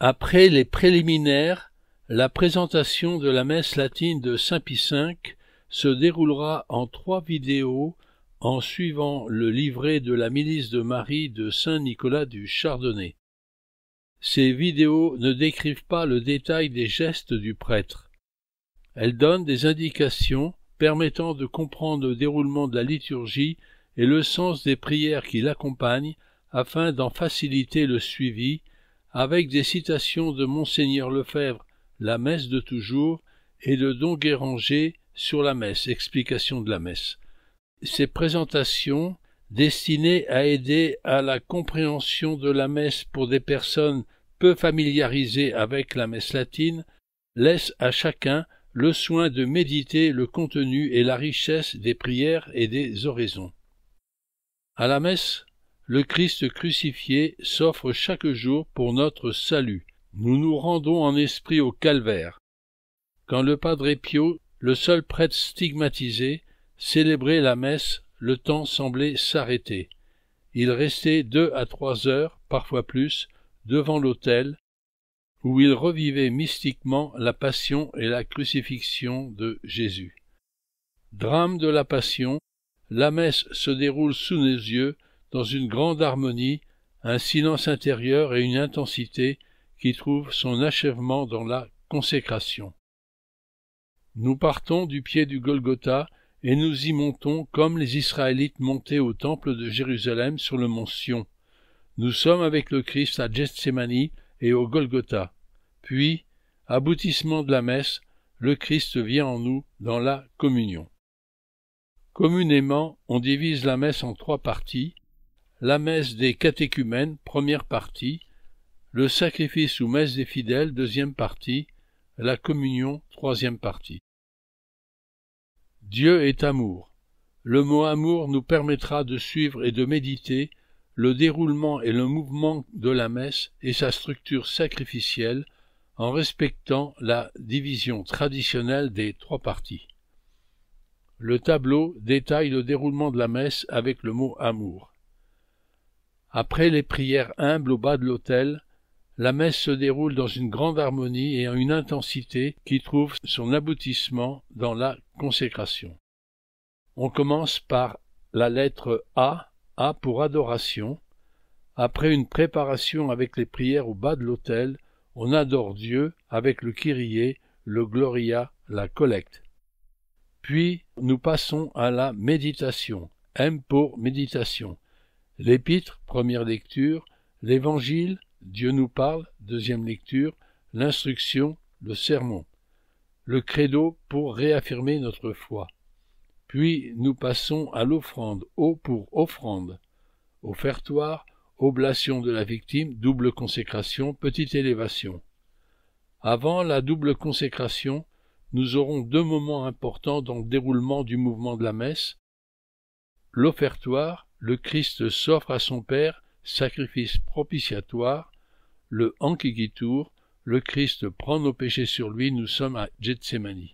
Après les préliminaires, la présentation de la messe latine de Saint Pie V se déroulera en trois vidéos en suivant le livret de la milice de Marie de Saint Nicolas du Chardonnay. Ces vidéos ne décrivent pas le détail des gestes du prêtre. Elles donnent des indications permettant de comprendre le déroulement de la liturgie et le sens des prières qui l'accompagnent afin d'en faciliter le suivi avec des citations de Monseigneur Lefebvre, la messe de toujours, et de Don Guéranger sur la messe, explication de la messe. Ces présentations, destinées à aider à la compréhension de la messe pour des personnes peu familiarisées avec la messe latine, laissent à chacun le soin de méditer le contenu et la richesse des prières et des oraisons. À la messe, le Christ crucifié s'offre chaque jour pour notre salut. Nous nous rendons en esprit au calvaire. Quand le Padre Pio, le seul prêtre stigmatisé, célébrait la messe, le temps semblait s'arrêter. Il restait deux à trois heures, parfois plus, devant l'autel, où il revivait mystiquement la passion et la crucifixion de Jésus. Drame de la passion, la messe se déroule sous nos yeux dans une grande harmonie, un silence intérieur et une intensité qui trouve son achèvement dans la consécration. Nous partons du pied du Golgotha et nous y montons comme les Israélites montaient au temple de Jérusalem sur le mont Sion. Nous sommes avec le Christ à Gethsemane et au Golgotha. Puis, aboutissement de la messe, le Christ vient en nous dans la communion. Communément, on divise la messe en trois parties, la messe des catéchumènes, première partie, le sacrifice ou messe des fidèles, deuxième partie, la communion, troisième partie. Dieu est amour. Le mot amour nous permettra de suivre et de méditer le déroulement et le mouvement de la messe et sa structure sacrificielle en respectant la division traditionnelle des trois parties. Le tableau détaille le déroulement de la messe avec le mot amour. Après les prières humbles au bas de l'autel, la messe se déroule dans une grande harmonie et en une intensité qui trouve son aboutissement dans la consécration. On commence par la lettre A, A pour adoration. Après une préparation avec les prières au bas de l'autel, on adore Dieu avec le Kyrie, le Gloria, la collecte. Puis nous passons à la méditation, M pour méditation, L'Épître, première lecture, l'Évangile, Dieu nous parle, deuxième lecture, l'instruction, le sermon, le credo pour réaffirmer notre foi. Puis nous passons à l'offrande, eau pour offrande, offertoire, oblation de la victime, double consécration, petite élévation. Avant la double consécration, nous aurons deux moments importants dans le déroulement du mouvement de la messe, l'offertoire le Christ s'offre à son Père sacrifice propitiatoire, le Ankigitur, le Christ prend nos péchés sur lui, nous sommes à Gethsemane.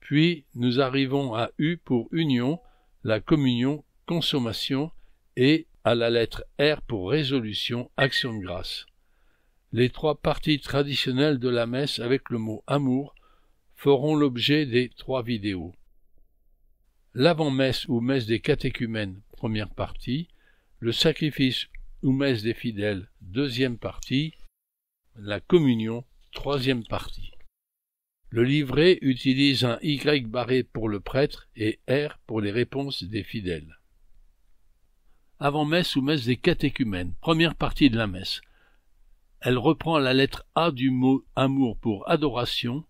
Puis nous arrivons à U pour union, la communion, consommation, et à la lettre R pour résolution, action de grâce. Les trois parties traditionnelles de la messe avec le mot amour feront l'objet des trois vidéos l'avant-messe ou messe des catéchumènes, première partie, le sacrifice ou messe des fidèles, deuxième partie, la communion, troisième partie. Le livret utilise un Y barré pour le prêtre et R pour les réponses des fidèles. Avant messe ou messe des catéchumènes, première partie de la messe. Elle reprend la lettre A du mot amour pour adoration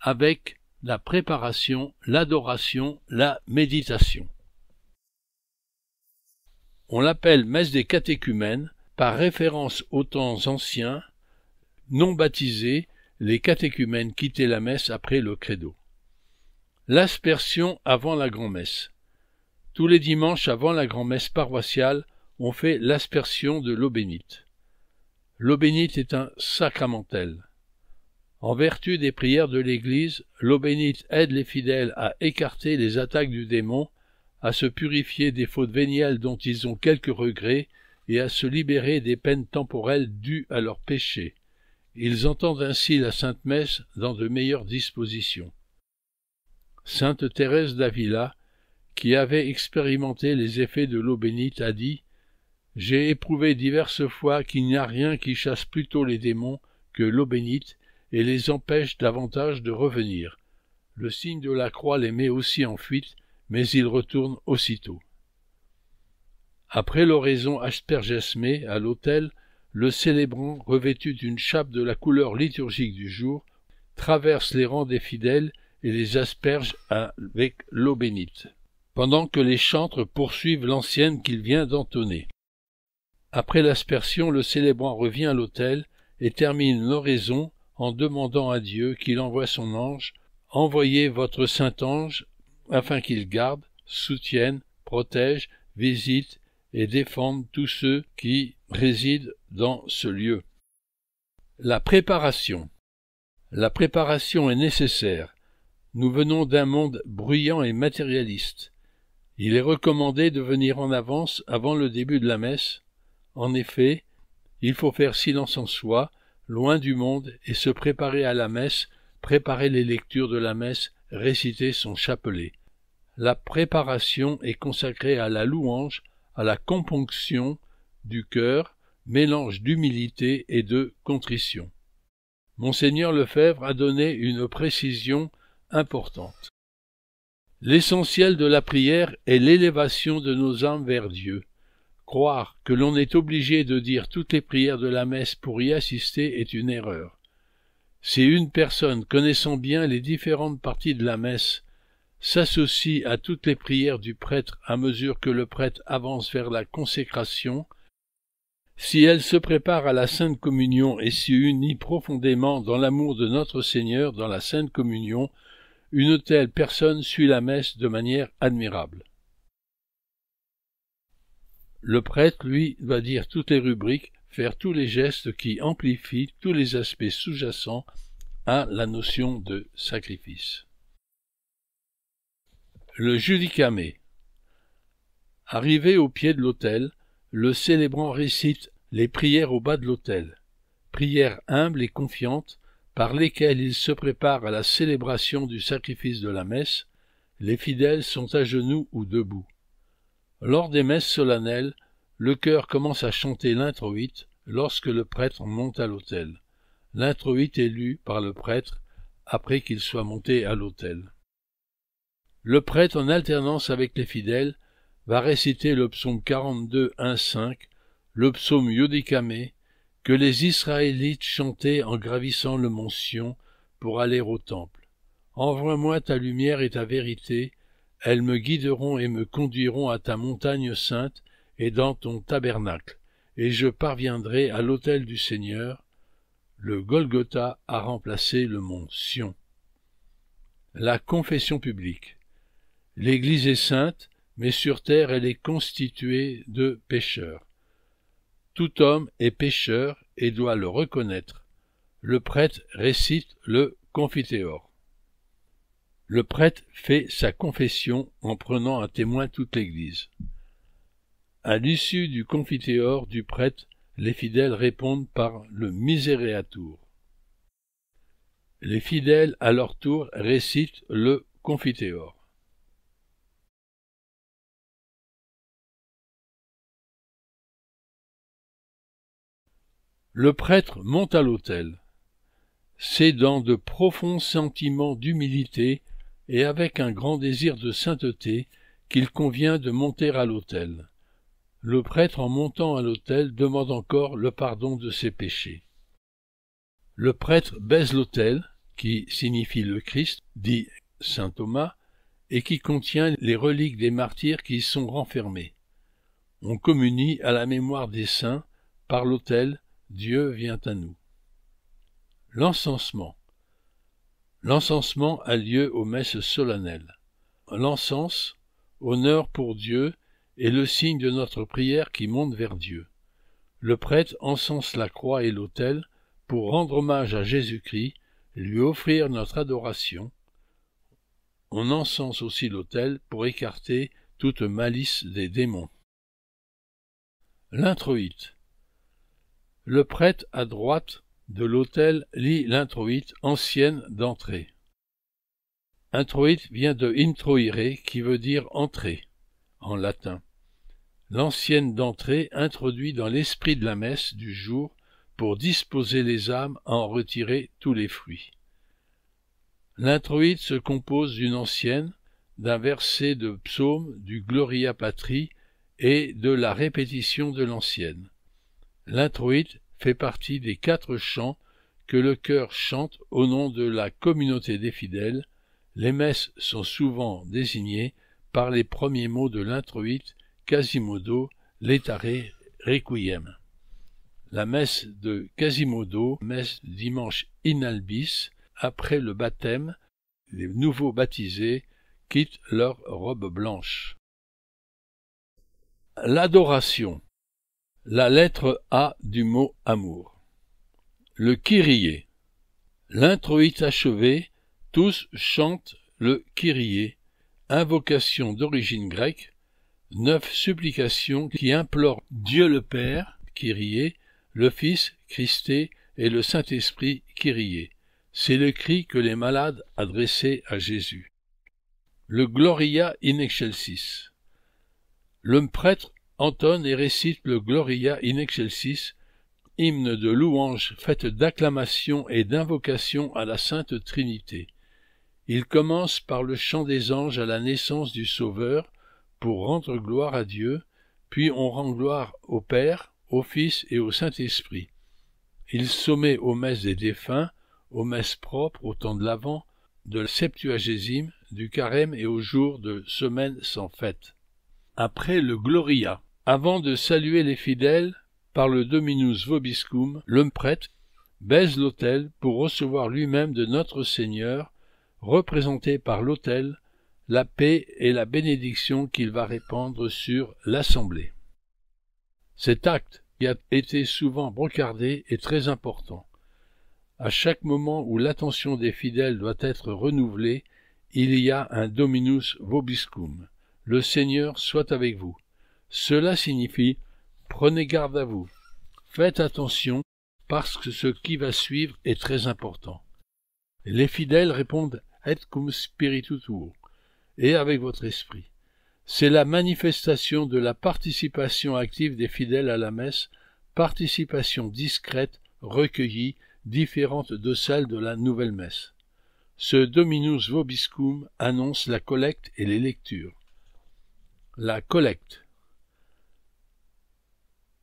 avec la préparation, l'adoration, la méditation. On l'appelle messe des catéchumènes par référence aux temps anciens, non baptisés, les catéchumènes quittaient la messe après le credo. L'aspersion avant la grand-messe. Tous les dimanches avant la grand-messe paroissiale, on fait l'aspersion de l'eau bénite. L'eau bénite est un sacramentel. En vertu des prières de l'Église, l'eau bénite aide les fidèles à écarter les attaques du démon, à se purifier des fautes véniales dont ils ont quelques regrets, et à se libérer des peines temporelles dues à leurs péchés. Ils entendent ainsi la Sainte Messe dans de meilleures dispositions. Sainte Thérèse d'Avila, qui avait expérimenté les effets de l'eau bénite, a dit J'ai éprouvé diverses fois qu'il n'y a rien qui chasse plutôt les démons que l'eau bénite et les empêche davantage de revenir. Le signe de la croix les met aussi en fuite, mais ils retournent aussitôt. Après l'oraison aspergesmée à l'autel, le célébrant, revêtu d'une chape de la couleur liturgique du jour, traverse les rangs des fidèles et les asperge avec l'eau bénite, pendant que les chantres poursuivent l'ancienne qu'il vient d'entonner. Après l'aspersion, le célébrant revient à l'autel et termine l'oraison en demandant à Dieu qu'il envoie son ange, envoyez votre saint ange afin qu'il garde, soutienne, protège, visite et défende tous ceux qui résident dans ce lieu. La préparation. La préparation est nécessaire. Nous venons d'un monde bruyant et matérialiste. Il est recommandé de venir en avance avant le début de la messe. En effet, il faut faire silence en soi loin du monde, et se préparer à la messe, préparer les lectures de la messe, réciter son chapelet. La préparation est consacrée à la louange, à la componction du cœur, mélange d'humilité et de contrition. Monseigneur Lefebvre a donné une précision importante. L'essentiel de la prière est l'élévation de nos âmes vers Dieu. Croire que l'on est obligé de dire toutes les prières de la messe pour y assister est une erreur. Si une personne connaissant bien les différentes parties de la messe s'associe à toutes les prières du prêtre à mesure que le prêtre avance vers la consécration, si elle se prépare à la Sainte Communion et s'y unit profondément dans l'amour de notre Seigneur dans la Sainte Communion, une telle personne suit la messe de manière admirable. Le prêtre, lui, va dire toutes les rubriques, faire tous les gestes qui amplifient tous les aspects sous-jacents à la notion de sacrifice. Le judicamé. Arrivé au pied de l'autel, le célébrant récite les prières au bas de l'autel, prières humbles et confiantes par lesquelles il se prépare à la célébration du sacrifice de la messe, les fidèles sont à genoux ou debout. Lors des messes solennelles, le chœur commence à chanter l'introïte lorsque le prêtre monte à l'autel. L'introïte est lu par le prêtre après qu'il soit monté à l'autel. Le prêtre, en alternance avec les fidèles, va réciter le psaume 42, 1, 5, le psaume que les Israélites chantaient en gravissant le mont Sion pour aller au temple. Envoie-moi ta lumière et ta vérité, elles me guideront et me conduiront à ta montagne sainte et dans ton tabernacle, et je parviendrai à l'autel du Seigneur. Le Golgotha a remplacé le mont Sion. La confession publique. L'Église est sainte, mais sur terre elle est constituée de pécheurs. Tout homme est pécheur et doit le reconnaître. Le prêtre récite le confiteor. Le prêtre fait sa confession en prenant à témoin toute l'Église. À l'issue du confiteor du prêtre, les fidèles répondent par le Miséréatour. Les fidèles, à leur tour, récitent le confiteor. Le prêtre monte à l'autel. C'est dans de profonds sentiments d'humilité et avec un grand désir de sainteté qu'il convient de monter à l'autel. Le prêtre, en montant à l'autel, demande encore le pardon de ses péchés. Le prêtre baise l'autel, qui signifie le Christ, dit saint Thomas, et qui contient les reliques des martyrs qui y sont renfermées. On communie à la mémoire des saints, par l'autel, Dieu vient à nous. L'encensement. L'encensement a lieu aux messes solennelles. L'encens, honneur pour Dieu, est le signe de notre prière qui monte vers Dieu. Le prêtre encense la croix et l'autel pour rendre hommage à Jésus-Christ, lui offrir notre adoration. On encense aussi l'autel pour écarter toute malice des démons. L'introïte. Le prêtre à droite de l'autel lit l'introïte ancienne d'entrée. Introïte vient de introire qui veut dire entrée en latin. L'ancienne d'entrée introduit dans l'esprit de la messe du jour pour disposer les âmes à en retirer tous les fruits. L'introïte se compose d'une ancienne, d'un verset de psaume, du Gloria Patri et de la répétition de l'ancienne. L'introïte fait partie des quatre chants que le chœur chante au nom de la communauté des fidèles. Les messes sont souvent désignées par les premiers mots de l'introïte Quasimodo, Letare requiem. La messe de Quasimodo, messe dimanche in albis, après le baptême, les nouveaux baptisés quittent leur robe blanche. L'adoration. La lettre A du mot amour. Le Kyrie. L'introït achevé, tous chantent le Kyrie, invocation d'origine grecque, neuf supplications qui implorent Dieu le Père, Kyrie, le Fils, Christé, et le Saint-Esprit, Kyrie. C'est le cri que les malades adressaient à Jésus. Le Gloria in excelsis. Le prêtre Anton et récite le Gloria in excelsis, hymne de louange faite d'acclamation et d'invocation à la Sainte Trinité. Il commence par le chant des anges à la naissance du Sauveur pour rendre gloire à Dieu, puis on rend gloire au Père, au Fils et au Saint-Esprit. Il sommet aux messes des défunts, aux messes propres au temps de l'Avent, de la Septuagésime, du Carême et aux jours de semaine sans fête. Après le Gloria, avant de saluer les fidèles, par le Dominus Vobiscum, l'homme prêtre baise l'autel pour recevoir lui-même de notre Seigneur, représenté par l'autel, la paix et la bénédiction qu'il va répandre sur l'assemblée. Cet acte, qui a été souvent brocardé, est très important. À chaque moment où l'attention des fidèles doit être renouvelée, il y a un Dominus Vobiscum. Le Seigneur soit avec vous. Cela signifie prenez garde à vous, faites attention, parce que ce qui va suivre est très important. Les fidèles répondent Et cum spiritu et avec votre esprit. C'est la manifestation de la participation active des fidèles à la messe, participation discrète, recueillie, différente de celle de la nouvelle messe. Ce Dominus Vobiscum annonce la collecte et les lectures. La collecte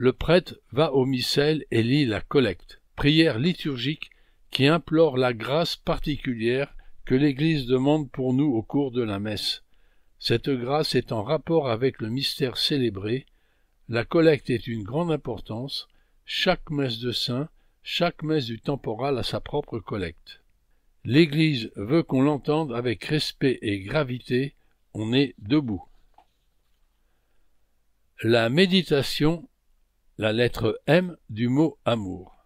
le prêtre va au missel et lit la collecte, prière liturgique qui implore la grâce particulière que l'Église demande pour nous au cours de la messe. Cette grâce est en rapport avec le mystère célébré. La collecte est une grande importance. Chaque messe de saint, chaque messe du temporal a sa propre collecte. L'Église veut qu'on l'entende avec respect et gravité. On est debout. La méditation la lettre M du mot amour.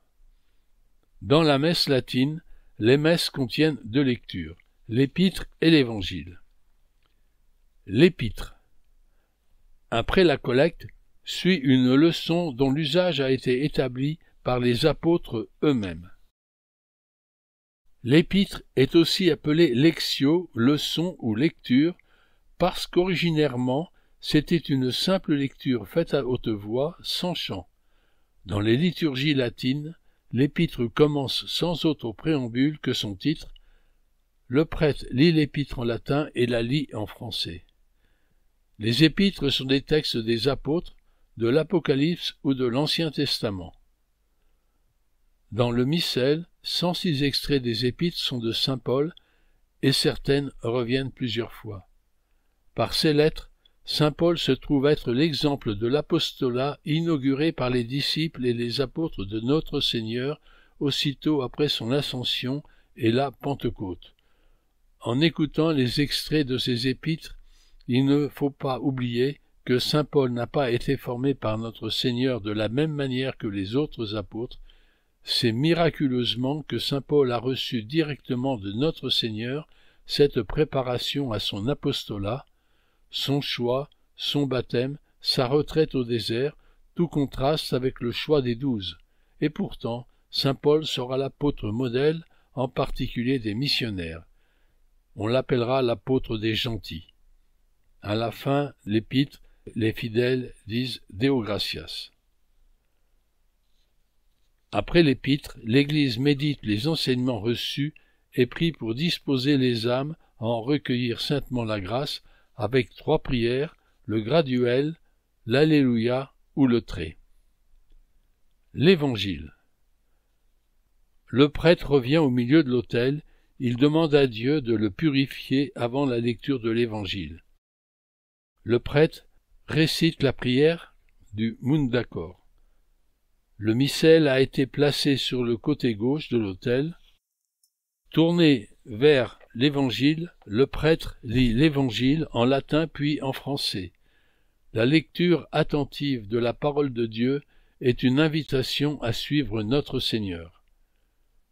Dans la messe latine, les messes contiennent deux lectures, l'épître et l'évangile. L'épître. Après la collecte, suit une leçon dont l'usage a été établi par les apôtres eux-mêmes. L'épître est aussi appelée lexio, leçon ou lecture, parce qu'originairement c'était une simple lecture faite à haute voix, sans chant. Dans les liturgies latines, l'épître commence sans autre préambule que son titre. Le prêtre lit l'épître en latin et la lit en français. Les épîtres sont des textes des apôtres, de l'Apocalypse ou de l'Ancien Testament. Dans le Missel, six extraits des épîtres sont de saint Paul et certaines reviennent plusieurs fois. Par ces lettres, Saint Paul se trouve être l'exemple de l'apostolat inauguré par les disciples et les apôtres de notre Seigneur aussitôt après son ascension et la Pentecôte. En écoutant les extraits de ces épîtres, il ne faut pas oublier que Saint Paul n'a pas été formé par notre Seigneur de la même manière que les autres apôtres, c'est miraculeusement que Saint Paul a reçu directement de notre Seigneur cette préparation à son apostolat, son choix, son baptême, sa retraite au désert, tout contraste avec le choix des douze. Et pourtant, saint Paul sera l'apôtre modèle, en particulier des missionnaires. On l'appellera l'apôtre des gentils. À la fin, l'épître, les fidèles disent Deo gratias ». Après l'épître, l'Église médite les enseignements reçus et prie pour disposer les âmes à en recueillir saintement la grâce avec trois prières, le graduel, l'Alléluia ou le trait. L'Évangile. Le prêtre revient au milieu de l'autel, il demande à Dieu de le purifier avant la lecture de l'Évangile. Le prêtre récite la prière du Mundakor. Le missel a été placé sur le côté gauche de l'autel, tourné vers l'évangile, le prêtre lit l'évangile en latin puis en français. La lecture attentive de la parole de Dieu est une invitation à suivre notre Seigneur.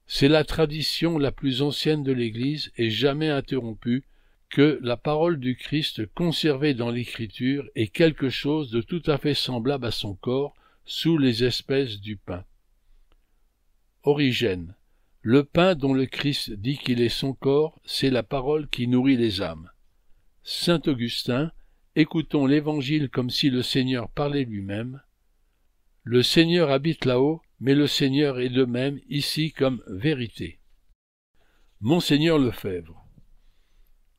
C'est la tradition la plus ancienne de l'Église et jamais interrompue que la parole du Christ conservée dans l'Écriture est quelque chose de tout à fait semblable à son corps sous les espèces du pain. Origène le pain dont le Christ dit qu'il est son corps, c'est la parole qui nourrit les âmes. Saint Augustin, écoutons l'Évangile comme si le Seigneur parlait lui-même. Le Seigneur habite là-haut, mais le Seigneur est de même ici comme vérité. Monseigneur Lefebvre.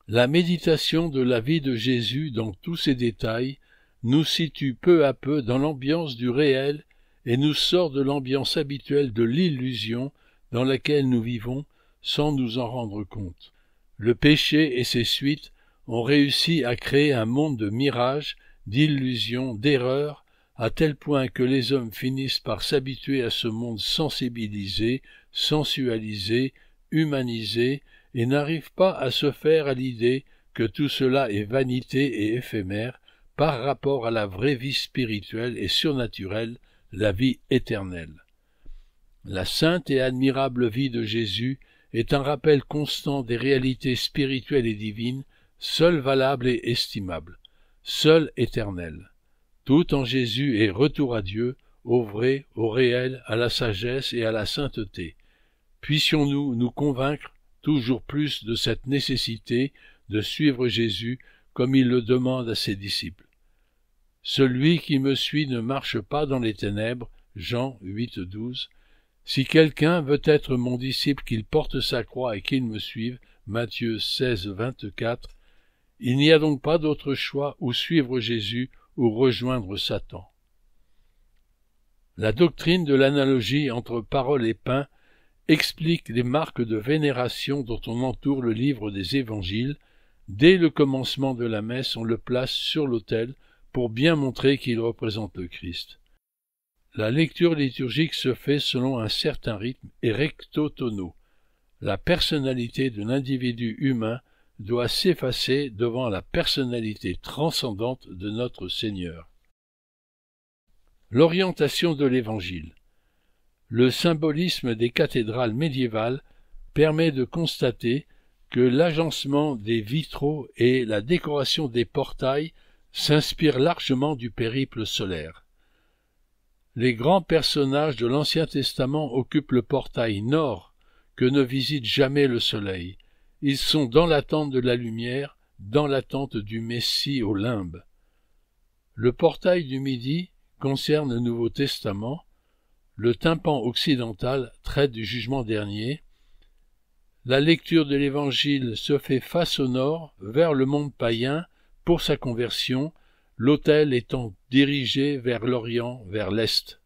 La méditation de la vie de Jésus dans tous ses détails nous situe peu à peu dans l'ambiance du réel et nous sort de l'ambiance habituelle de l'illusion dans laquelle nous vivons sans nous en rendre compte. Le péché et ses suites ont réussi à créer un monde de mirages, d'illusions, d'erreurs, à tel point que les hommes finissent par s'habituer à ce monde sensibilisé, sensualisé, humanisé, et n'arrivent pas à se faire à l'idée que tout cela est vanité et éphémère par rapport à la vraie vie spirituelle et surnaturelle, la vie éternelle. La sainte et admirable vie de Jésus est un rappel constant des réalités spirituelles et divines, seules valables et estimables, seules éternelles. Tout en Jésus est retour à Dieu, au vrai, au réel, à la sagesse et à la sainteté. Puissions-nous nous convaincre toujours plus de cette nécessité de suivre Jésus comme il le demande à ses disciples. Celui qui me suit ne marche pas dans les ténèbres, Jean 8, 12, si quelqu'un veut être mon disciple, qu'il porte sa croix et qu'il me suive. Matthieu 16, 24. Il n'y a donc pas d'autre choix ou suivre Jésus ou rejoindre Satan. La doctrine de l'analogie entre parole et pain explique les marques de vénération dont on entoure le livre des évangiles. Dès le commencement de la messe, on le place sur l'autel pour bien montrer qu'il représente le Christ. La lecture liturgique se fait selon un certain rythme et recto La personnalité de l'individu humain doit s'effacer devant la personnalité transcendante de notre Seigneur. L'orientation de l'Évangile Le symbolisme des cathédrales médiévales permet de constater que l'agencement des vitraux et la décoration des portails s'inspirent largement du périple solaire. Les grands personnages de l'Ancien Testament occupent le portail nord, que ne visite jamais le soleil. Ils sont dans l'attente de la lumière, dans l'attente du Messie au limbe. Le portail du Midi concerne le Nouveau Testament, le tympan occidental traite du jugement dernier, la lecture de l'Évangile se fait face au nord, vers le monde païen, pour sa conversion, l'autel étant dirigé vers l'Orient, vers l'Est.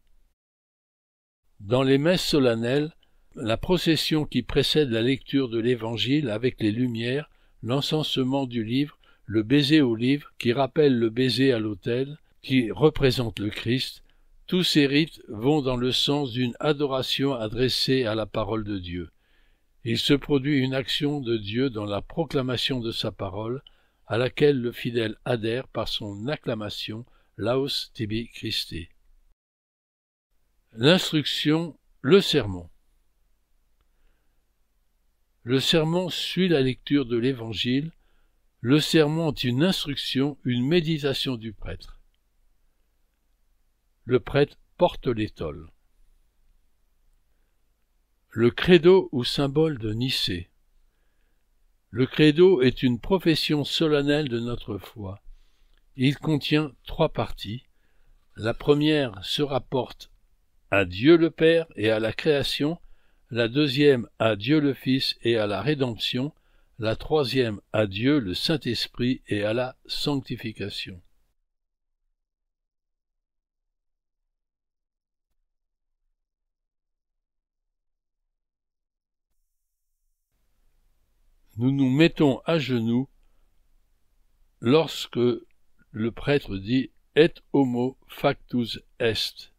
Dans les messes solennelles, la procession qui précède la lecture de l'Évangile avec les lumières, l'encensement du livre, le baiser au livre qui rappelle le baiser à l'autel, qui représente le Christ, tous ces rites vont dans le sens d'une adoration adressée à la parole de Dieu. Il se produit une action de Dieu dans la proclamation de sa parole, à laquelle le fidèle adhère par son acclamation Laos tibi Christi. L'instruction, le sermon. Le sermon suit la lecture de l'Évangile. Le sermon est une instruction, une méditation du prêtre. Le prêtre porte l'étole. Le credo ou symbole de Nicée. Le credo est une profession solennelle de notre foi. Il contient trois parties. La première se rapporte à Dieu le Père et à la création, la deuxième à Dieu le Fils et à la rédemption, la troisième à Dieu le Saint-Esprit et à la sanctification. nous nous mettons à genoux lorsque le prêtre dit Et homo factus est.